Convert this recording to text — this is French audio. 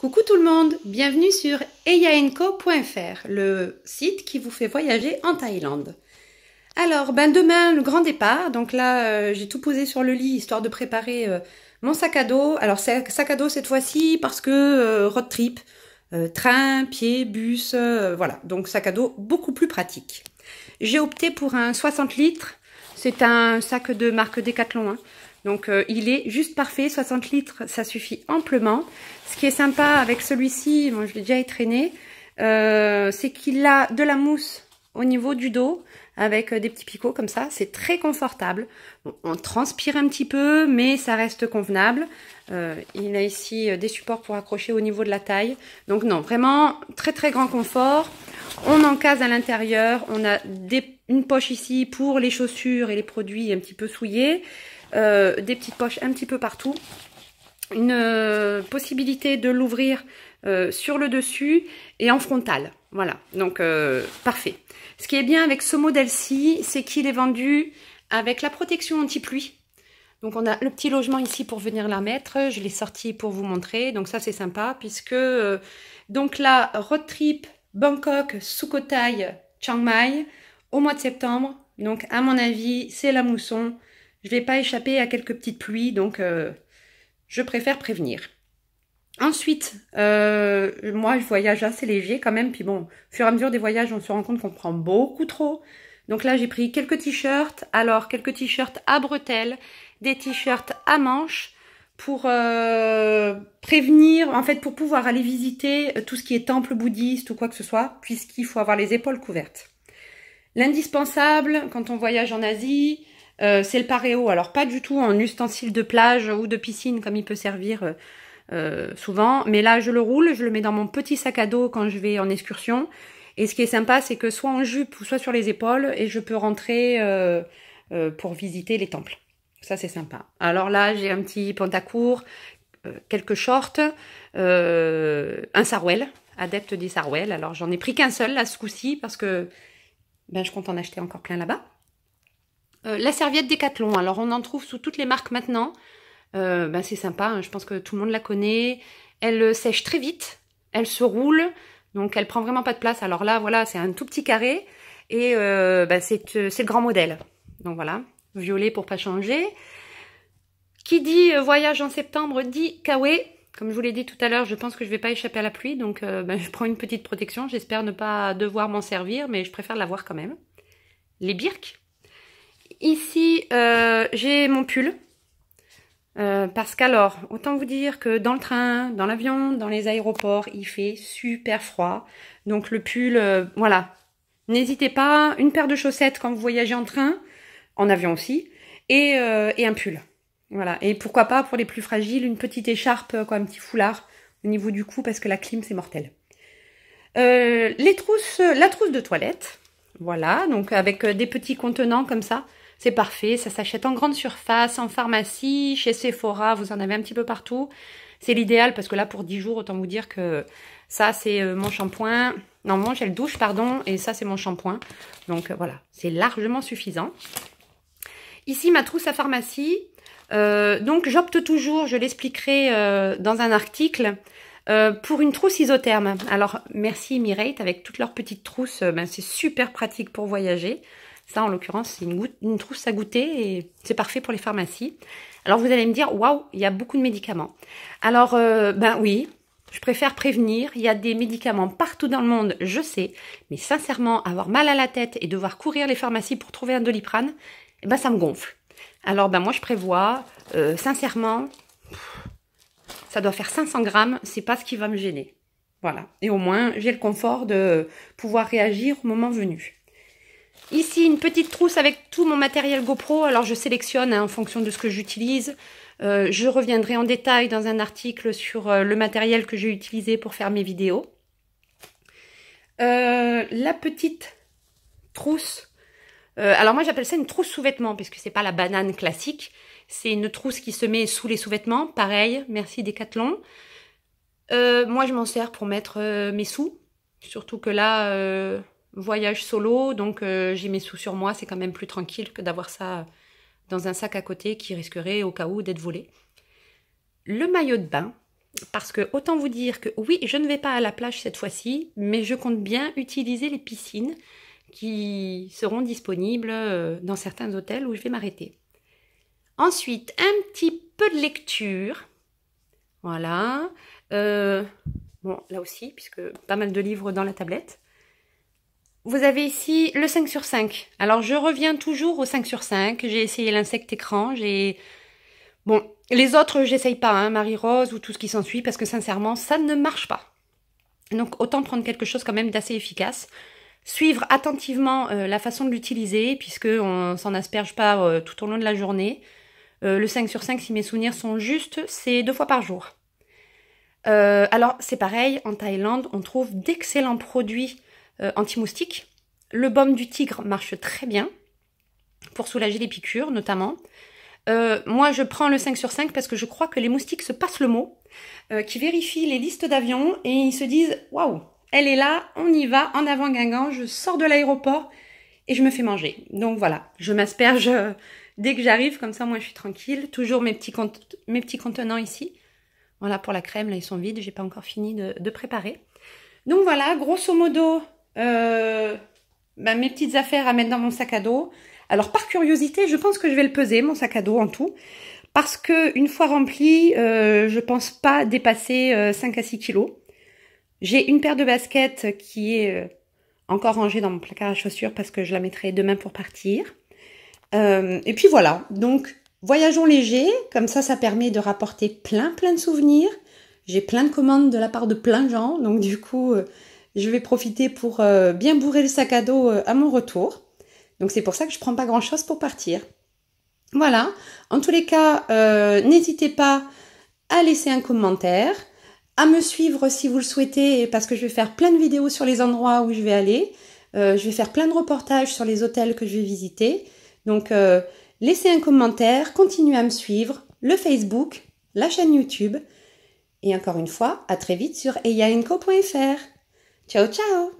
Coucou tout le monde, bienvenue sur Eyaenco.fr, le site qui vous fait voyager en Thaïlande. Alors, ben demain, le grand départ. Donc là, euh, j'ai tout posé sur le lit histoire de préparer euh, mon sac à dos. Alors, sac à dos cette fois-ci parce que euh, road trip, train, pied, bus, voilà. Donc, sac à dos beaucoup plus pratique. J'ai opté pour un 60 litres. C'est un sac de marque Decathlon. Hein. Donc euh, il est juste parfait, 60 litres, ça suffit amplement. Ce qui est sympa avec celui-ci, moi je l'ai déjà étraîné, euh, c'est qu'il a de la mousse au niveau du dos avec euh, des petits picots comme ça. C'est très confortable. on transpire un petit peu, mais ça reste convenable. Euh, il a ici euh, des supports pour accrocher au niveau de la taille. Donc non, vraiment très très grand confort. On encase à l'intérieur. On a une poche ici pour les chaussures et les produits un petit peu souillés. des petites poches un petit peu partout une euh, possibilité de l'ouvrir euh, sur le dessus et en frontal. Voilà, donc euh, parfait. Ce qui est bien avec ce modèle-ci, c'est qu'il est vendu avec la protection anti-pluie. Donc on a le petit logement ici pour venir la mettre. Je l'ai sorti pour vous montrer. Donc ça c'est sympa puisque donc la road trip Bangkok, Sukhothai, Chiang Mai au mois de septembre. Donc à mon avis c'est la mousson. Je vais pas échapper à quelques petites pluies donc je préfère prévenir. Ensuite, euh, moi, je voyage assez léger quand même. Puis bon, au fur et à mesure des voyages, on se rend compte qu'on prend beaucoup trop. Donc là, j'ai pris quelques t-shirts. Alors, quelques t-shirts à bretelles, des t-shirts à manches pour euh, prévenir, en fait, pour pouvoir aller visiter euh, tout ce qui est temple bouddhiste ou quoi que ce soit, puisqu'il faut avoir les épaules couvertes. L'indispensable, quand on voyage en Asie, euh, c'est le paréo, alors pas du tout en ustensile de plage ou de piscine comme il peut servir euh, euh, souvent, mais là je le roule, je le mets dans mon petit sac à dos quand je vais en excursion. Et ce qui est sympa, c'est que soit en jupe ou soit sur les épaules, et je peux rentrer pour visiter les temples. Ça c'est sympa. Alors là, j'ai un petit pantacourt, quelques shorts, un sarouel, adepte des sarouels. Alors j'en ai pris qu'un seul là ce coup-ci parce que ben, je compte en acheter encore plein là-bas. Euh, la serviette Décathlon, alors on en trouve sous toutes les marques maintenant. Euh, bah, c'est sympa, hein. je pense que tout le monde la connaît. Elle euh, sèche très vite, elle se roule, donc elle prend vraiment pas de place. Alors là, voilà, c'est un tout petit carré et bah, c'est le grand modèle. Donc voilà, violet pour pas changer. Qui dit voyage en septembre dit Kawe. Comme je vous l'ai dit tout à l'heure, je pense que je vais pas échapper à la pluie, donc bah, je prends une petite protection. J'espère ne pas devoir m'en servir, mais je préfère l'avoir quand même. Les birques Ici, euh, j'ai mon pull. Euh, parce qu'alors, autant vous dire que dans le train, dans l'avion, dans les aéroports, il fait super froid. Donc le pull, euh, voilà. N'hésitez pas, une paire de chaussettes quand vous voyagez en train, en avion aussi, et, euh, et, un pull. Voilà. Et pourquoi pas, pour les plus fragiles, une petite écharpe, quoi, un petit foulard au niveau du cou, parce que la clim, c'est mortel. les trousses, la trousse de toilette, voilà, donc avec des petits contenants comme ça, c'est parfait, ça s'achète en grande surface, en pharmacie, chez Sephora, vous en avez un petit peu partout. C'est l'idéal parce que là pour 10 jours, autant vous dire que ça c'est euh, mon shampoing, non mon le douche pardon, et ça c'est mon shampoing. Donc euh, voilà, c'est largement suffisant. Ici ma trousse à pharmacie, euh, donc j'opte toujours, je l'expliquerai dans un article, pour une trousse isotherme. Alors merci Mirate avec toutes leurs petites trousses, ben, c'est super pratique pour voyager. Ça, en l'occurrence, c'est une, une, trousse à goûter et c'est parfait pour les pharmacies. Alors, vous allez me dire, waouh, il y a beaucoup de médicaments. Alors, euh, ben oui, je préfère prévenir. Il y a des médicaments partout dans le monde, je sais. Mais sincèrement, avoir mal à la tête et devoir courir les pharmacies pour trouver un doliprane, eh ben, ça me gonfle. Alors, ben moi, je prévois, euh, sincèrement, ça doit faire 500 grammes, c'est pas ce qui va me gêner. Voilà. Et au moins, j'ai le confort de pouvoir réagir au moment venu. Ici, une petite trousse avec tout mon matériel GoPro. Alors, je sélectionne hein, en fonction de ce que j'utilise. Euh, je reviendrai en détail dans un article sur euh, le matériel que j'ai utilisé pour faire mes vidéos. Euh, la petite trousse. alors moi j'appelle ça une trousse sous-vêtements puisque c'est pas la banane classique. C'est une trousse qui se met sous les sous-vêtements. Pareil, merci Decathlon. moi je m'en sers pour mettre mes sous. Surtout que là, voyage solo, donc euh, j'ai mes sous sur moi, c'est quand même plus tranquille que d'avoir ça dans un sac à côté qui risquerait au cas où d'être volé. Le maillot de bain, parce que autant vous dire que oui, je ne vais pas à la plage cette fois-ci, mais je compte bien utiliser les piscines qui seront disponibles euh, dans certains hôtels où je vais m'arrêter. Ensuite, un petit peu de lecture. Voilà. Euh, bon, là aussi, puisque pas mal de livres dans la tablette. Vous avez ici le 5 sur 5. Alors je reviens toujours au 5 sur 5. J'ai essayé l'insecte écran, j'ai... Bon, les autres, j'essaye pas, hein, Marie-Rose ou tout ce qui s'ensuit, parce que sincèrement, ça ne marche pas. Donc autant prendre quelque chose quand même d'assez efficace. Suivre attentivement euh, la façon de l'utiliser, puisqu'on ne s'en asperge pas euh, tout au long de la journée. Euh, le 5 sur 5, si mes souvenirs sont justes, c'est deux fois par jour. alors c'est pareil, en Thaïlande, on trouve d'excellents produits euh, anti-moustique. Le baume du tigre marche très bien pour soulager les piqûres notamment. Euh, moi, je prends le 5 sur 5 parce que je crois que les moustiques se passent le mot, euh, qui vérifient les listes d'avions et ils se disent Waouh, elle est là, on y va, en avant Guingamp, je sors de l'aéroport et je me fais manger. Donc voilà, je m'asperge dès que j'arrive, comme ça, moi je suis tranquille. Toujours mes petits, mes petits contenants ici. Voilà pour la crème, là ils sont vides, j'ai pas encore fini de, de préparer. Donc voilà, grosso modo, euh, bah, mes petites affaires à mettre dans mon sac à dos. Alors par curiosité, je pense que je vais le peser, mon sac à dos en tout. Parce que une fois rempli, je euh, je pense pas dépasser 5 euh, à 6 kilos. J'ai une paire de baskets qui est encore rangée dans mon placard à chaussures parce que je la mettrai demain pour partir. et puis voilà, donc voyageons léger, comme ça ça permet de rapporter plein plein de souvenirs. J'ai plein de commandes de la part de plein de gens, donc du coup je vais profiter pour euh, bien bourrer le sac à dos euh, à mon retour. Donc c'est pour ça que je prends pas grand chose pour partir. Voilà. En tous les cas, euh, n'hésitez pas à laisser un commentaire, à me suivre si vous le souhaitez, parce que je vais faire plein de vidéos sur les endroits où je vais aller. je vais faire plein de reportages sur les hôtels que je vais visiter. Donc laissez un commentaire, continuez à me suivre, le Facebook, la chaîne YouTube. Et encore une fois, à très vite sur eianco.fr. Ciao ciao。